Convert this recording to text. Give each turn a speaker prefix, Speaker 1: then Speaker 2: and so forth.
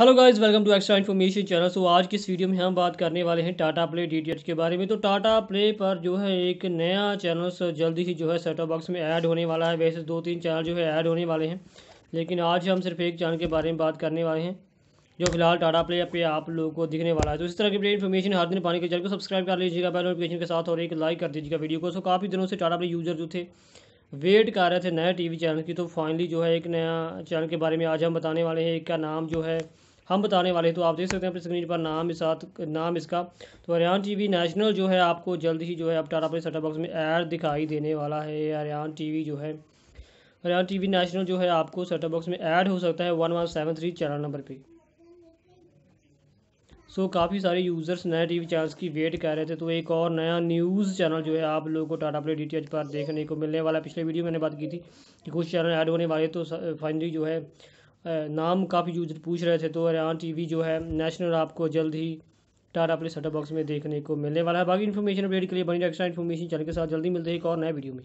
Speaker 1: hello guys welcome to extra information channel so आज की इस वीडियो में हम बात करने वाले हैं टाटा प्ले डी के बारे में तो टाटा प्ले पर जो है एक नया चैनल जल्दी ही जो है सेटअप बॉक्स में ऐड होने वाला है वैसे दो तीन चैनल जो है ऐड होने वाले हैं लेकिन आज हम सिर्फ एक चैनल के बारे में बात करने वाले हैं जो फिलहाल टाटा प्ले पे आप लोगों को दिखने वाला है तो इस तरह की इन्फॉर्मेशन हर दिन पाने के चैनल को सब्सक्राइब कर लीजिएगा बेल नोटिफिकेशन के साथ और एक लाइक कर दीजिएगा वीडियो को सो काफ़ी दिनों से टाटा प्ले यूज़र जो थे वेट कर रहे थे नए टीवी चैनल की तो फाइनली जो है एक नया चैनल के बारे में आज हम बताने वाले हैं एक का नाम जो है हम बताने वाले तो आप देख सकते हैं अपनी स्क्रीन पर नाम इस साथ नाम इसका तो हरियाणा टीवी नेशनल जो है आपको जल्द ही जो है अपटार अपने सेटअप बॉक्स में ऐड दिखाई देने वाला है हरियाणा टीवी जो है हरियाणा टीवी नेशनल जो है आपको सेटअप बॉक्स में ऐड हो सकता है one one seven three channel number पे सो so, काफ़ी सारे यूज़र्स नए टीवी चैनल्स की वेट कर रहे थे तो एक और नया न्यूज़ चैनल जो है आप लोगों को टाटा प्ले डी पर देखने को मिलने वाला पिछले वीडियो मैंने बात की थी कि कुछ चैनल ऐड होने वाले तो फाइनली जो है नाम काफ़ी यूजर पूछ रहे थे तो हरियाणा टीवी जो है नेशनल आपको जल्द ही टाटा प्ले सेटअप बॉक्स में देखने को मिलने वाला है बाकी इन्फॉर्मेशन अपडेट के लिए बनी एक्स्ट्रा इन्फॉर्मेशन चैनल के साथ जल्दी मिलते हैं एक और नए वीडियो में